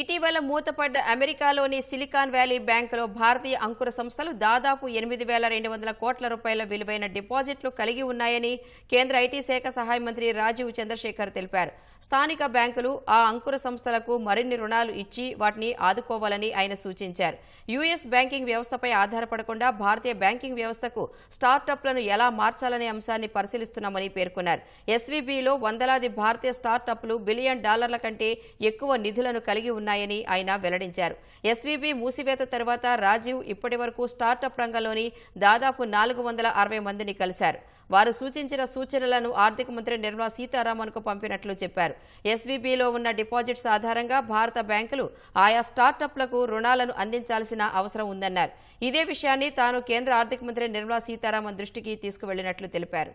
ఇటీవల మూతపడ్డ అమెరికాలోని silicon valley బ్యాంకులో భారతీయ అంకుర సంస్థలు దాదాపు ఎనిమిది వేల రెండు వందల కోట్ల రూపాయల విలువైన డిపాజిట్లు కలిగి ఉన్నాయని కేంద్ర ఐటీ శాఖ సహాయ మంత్రి రాజీవ్ చంద్రశేఖర్ తెలిపారు స్థానిక బ్యాంకులు ఆ అంకుర సంస్థలకు మరిన్ని రుణాలు ఇచ్చి వాటిని ఆదుకోవాలని ఆయన సూచించారు యుఎస్ బ్యాంకింగ్ వ్యవస్థపై ఆధారపడకుండా భారతీయ బ్యాంకింగ్ వ్యవస్థకు స్టార్టప్లను ఎలా మార్చాలనే అంశాన్ని పరిశీలిస్తున్నామని పేర్కొన్నారు ఎస్వీబీలో వందలాది భారతీయ స్టార్టప్లు బిలియన్ డాలర్ల కంటే ఎక్కువ నిధులను కలిగి ఉన్నాయని ఆయన వెల్లడించారు ఎస్వీబీ మూసివేత తర్వాత రాజీవ్ ఇప్పటి వరకు స్టార్టప్ రంగంలోని దాదాపు నాలుగు వందల అరవై మందిని కలిశారు వారు సూచించిన సూచనలను ఆర్థిక మంత్రి నిర్మలా సీతారామన్ కు పంపినట్లు చెప్పారు ఎస్వీబీలో ఉన్న డిపాజిట్స్ ఆధారంగా భారత బ్యాంకులు ఆయా స్టార్టప్లకు రుణాలను అందించాల్సిన అవసరం ఉందన్నారు ఇదే విషయాన్ని తాను కేంద్ర ఆర్థిక మంత్రి నిర్మలా సీతారామన్ దృష్టికి తీసుకువెళ్లినట్లు తెలిపారు